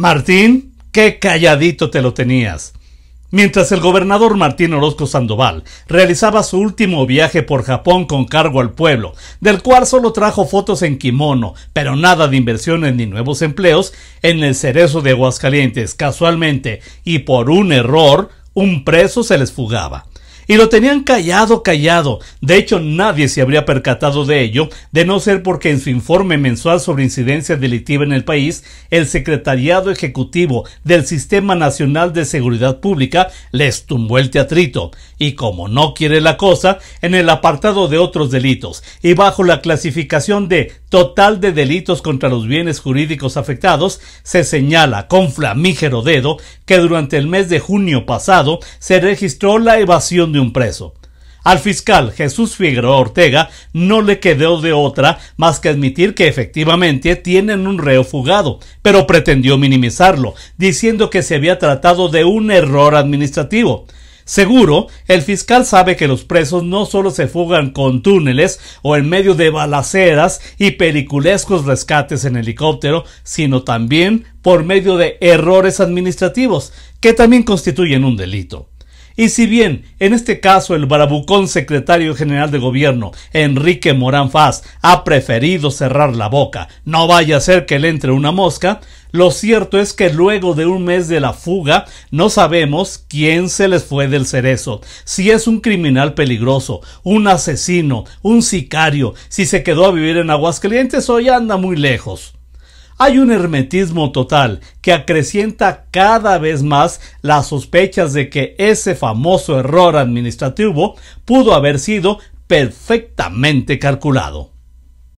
Martín, qué calladito te lo tenías. Mientras el gobernador Martín Orozco Sandoval realizaba su último viaje por Japón con cargo al pueblo, del cual solo trajo fotos en kimono, pero nada de inversiones ni nuevos empleos, en el cerezo de Aguascalientes, casualmente y por un error, un preso se les fugaba. Y lo tenían callado, callado. De hecho, nadie se habría percatado de ello, de no ser porque en su informe mensual sobre incidencia delictiva en el país, el Secretariado Ejecutivo del Sistema Nacional de Seguridad Pública les tumbó el teatrito. Y como no quiere la cosa, en el apartado de otros delitos y bajo la clasificación de total de delitos contra los bienes jurídicos afectados, se señala con flamígero dedo que durante el mes de junio pasado se registró la evasión de un preso. Al fiscal Jesús Figueroa Ortega no le quedó de otra más que admitir que efectivamente tienen un reo fugado, pero pretendió minimizarlo, diciendo que se había tratado de un error administrativo. Seguro, el fiscal sabe que los presos no solo se fugan con túneles o en medio de balaceras y periculescos rescates en helicóptero, sino también por medio de errores administrativos, que también constituyen un delito. Y si bien en este caso el barabucón secretario general de gobierno, Enrique Morán Faz, ha preferido cerrar la boca, no vaya a ser que le entre una mosca, lo cierto es que luego de un mes de la fuga no sabemos quién se les fue del cerezo, si es un criminal peligroso, un asesino, un sicario, si se quedó a vivir en Aguascalientes o ya anda muy lejos. Hay un hermetismo total que acrecienta cada vez más las sospechas de que ese famoso error administrativo pudo haber sido perfectamente calculado.